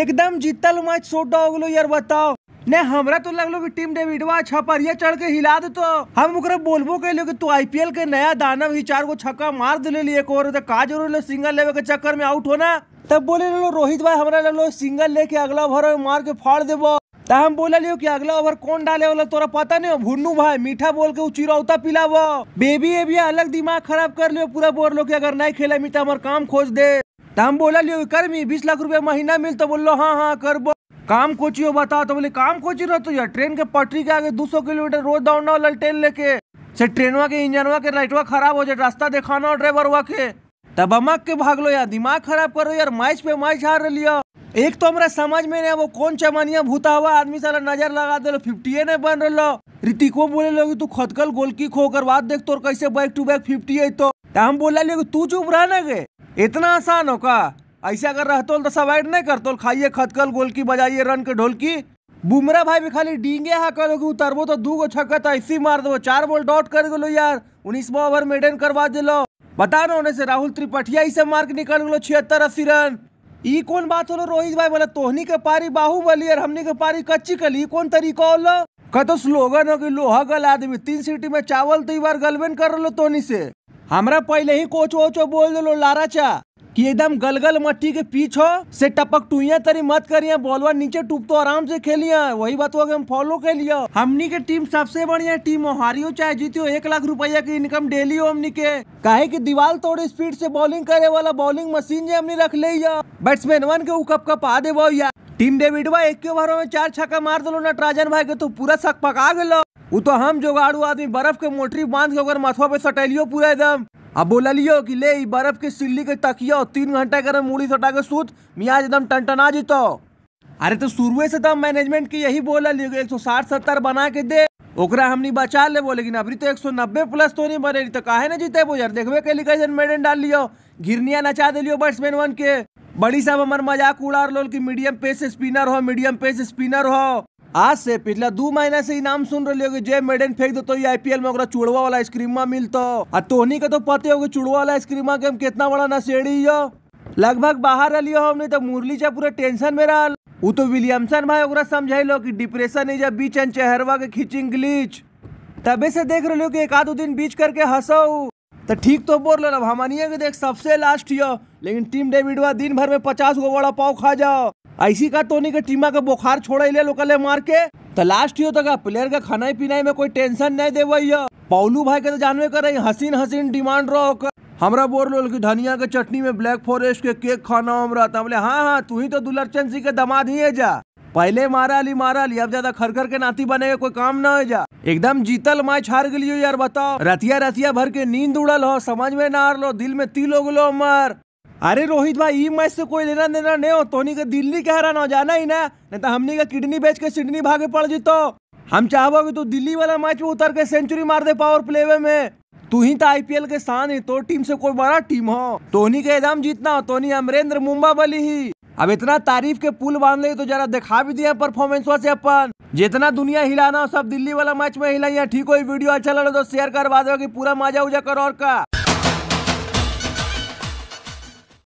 एकदम जीतल match shoot हो गलो यार बताओ ने हमरा तो लगलो कि टीम डेविडवा छपरिया चढ़ के हिला दे तो हम ओकरा बोलबो कैलो कि तू आईपीएल के नया दानव ही चार को छक्का मार दे लिए एक और तो का जरूर सिंगल लेवे के चक्कर में आउट होना तब बोले लो रोहित भाई हमरा लगलो सिंगल लेके अगला ओवर में मार के फाड़ देबो तो हम बोला लियो कि अगला ओवर कौन डाले वाला तोरा पता नहीं हो भुन्नू भाई मीठा बोल के चिरौता पिलावो बेबी ये भी अलग दिमाग खराब कर लियो पूरा बोल लो कि अगर नहीं खेला मीठा हमार काम खोज दे तो हम बोला लियो कर्मी बीस लाख रुपया महीना मिल तो बोलो हाँ हाँ कर बो काम कोची हो बता तो बोले काम कोची रहते यार ट्रेन के पटरी के आगे 200 किलोमीटर रोज दौड़ना वाला ट्रेन लेके से ट्रेनवा के इंजनवा के लाइटवा खराब हो जाए रास्ता दिखाना हो ड्राइवर वा के तब अमक के भाग लो यार दिमाग खराब करो यार मैच पे मैच हार लिया एक तो हमारा समझ में नहीं वो कौन चमानिया भूता हुआ आदमी सारा नजर लगा दे लो फिफ्टी ने बन रहा ऋतिको बोले लोग तू खतकल गोलकी खो कर बात देख तो कैसे बैक टू बैक फिफ्टी है तो हम बोला लोगी तू चुप रहा ना गे इतना आसान हो का ऐसे अगर रहतोल तो सब ऐड नहीं करतोल खाइए खतकल गोल की बजाइए रन के ढोल की बुमरा भाई भी खाली डींगे हा कलो कि उतरबो तो दू गो छक्का तो ऐसी मार दो चार बॉल डॉट कर गलो यार उन्नीसवा ओवर में डेन करवा दिलो बता ना उन्हें से राहुल त्रिपाठिया इसे मार्क निकल गलो छिहत्तर अस्सी रन ई कौन बात हो रोहित भाई बोला तोहनी के पारी बाहुबली और हमने के पारी कच्ची कल ई कौन तरीका हो होलो कतो स्लोगन हो कि लोहा गल आदमी तीन सीटी में चावल तो बार गलबेन कर लो तोहनी से हमरा पहले ही कोच वोच बोल दिलो लाराचा कि एकदम गलगल मट्टी के पीछ हो से टपक टुइया तरी मत करिए बॉलवा नीचे टूप तो आराम से खेलिए वही बात हुआ हम फॉलो के लिए हमनी के टीम सबसे बढ़िया टीम हो हारियो चाहे जीतियो एक लाख रुपया की इनकम डेली हो हमनी के काहे कि दीवाल तोड़े स्पीड से बॉलिंग करे वाला बॉलिंग मशीन जे हमने रख ले बैट्समैन वन के ऊ कप कप आ देव यार टीम डेविडवा एक ओवर में चार छक्का मार दिलो नटराजन भाई के तो पूरा शक पका गलो उ तो हम जोगाड़ू आदमी बर्फ के मोटरी बांध के अगर माथवा पे सटेलियो पूरा एकदम अब बोला लियो कि ले बर्फ के सिल्ली के तकियो तीन घंटा करे मूड़ी सटा के सूत मियाज एकदम टनटना जीतो अरे तो शुरू से तो मैनेजमेंट के यही बोला लियो एक सौ साठ सत्तर बना के दे ओकरा हमनी बचा ले बोले लेकिन अभी तो एक सौ नब्बे प्लस तो नहीं बने तो काहे ना जीते बोझर देखे के लिए कैसे मेडन डाल लियो घिरनिया नचा दिलियो बैट्समैन वन के बड़ी साहब हमारे मजाक उड़ा लोल कि मीडियम पेस स्पिनर हो मीडियम पेस स्पिनर हो आज से पिछला दो महीना से ही नाम सुन रही होगी जे मेडन फेंक दो तो ये आईपीएल में चुड़वा चूड़वा वाला आइसक्रीमा मिलतो आ तोहनी के तो पते होगी चुड़वा वाला आइसक्रीमा के हम कितना बड़ा नशेड़ी हो लगभग बाहर रही हम नहीं तो मुरली जब पूरा टेंशन में रहा वो तो विलियमसन भाई ओकरा लो कि डिप्रेशन है जब बीच एंड चेहरवा के खींचिंग ग्लीच तबे से देख रहे हो कि एक आधो दिन बीच करके हंसो तो ठीक तो बोल रहे हमनिया के देख सबसे लास्ट यो लेकिन टीम डेविडवा दिन भर में पचास गो वड़ा पाव खा जाओ ऐसी का तोनी के टीमा का बोखार छोड़े ले लोकले मार के तो लास्ट ही होता प्लेयर के खाना पीना में कोई टेंशन नहीं देवे पौलू भाई के तो जानवे रही हसीन हसीन डिमांड रहो हमरा बोल रोल की धनिया के चटनी में ब्लैक फॉरेस्ट के केक खाना हमरा था बोले हाँ हाँ तू ही तो दुलरचंद सिंह के दमाद ही है जा पहले मारा ली मारा ली अब ज्यादा खरखर के नाती बने के कोई काम ना हो जा एकदम जीतल मैच हार गलियो यार बताओ रतिया रतिया भर के नींद उड़ल हो समझ में ना आ रो दिल में तिल गलो मर अरे रोहित भाई ई e मैच से कोई लेना देना नहीं हो तोनी का दिल्ली के हराना ना जाना ही ना नहीं तो हमने का किडनी बेच के सिडनी भागे पड़ जी तो हम चाहो कि तू तो दिल्ली वाला मैच में उतर के सेंचुरी मार दे पावर प्ले वे में तू ही तो आईपीएल के शान है तो टीम से कोई बड़ा टीम हो तोनी के एग्जाम जीतना हो तोनी अमरेंद्र मुंबा बली ही अब इतना तारीफ के पुल बांध ले तो जरा दिखा भी दिया परफॉर्मेंस से अपन जितना दुनिया हिलाना हो सब दिल्ली वाला मैच में हिलाइया ठीक हो वीडियो अच्छा लगे तो शेयर करवा दो पूरा मजा उजा करो और का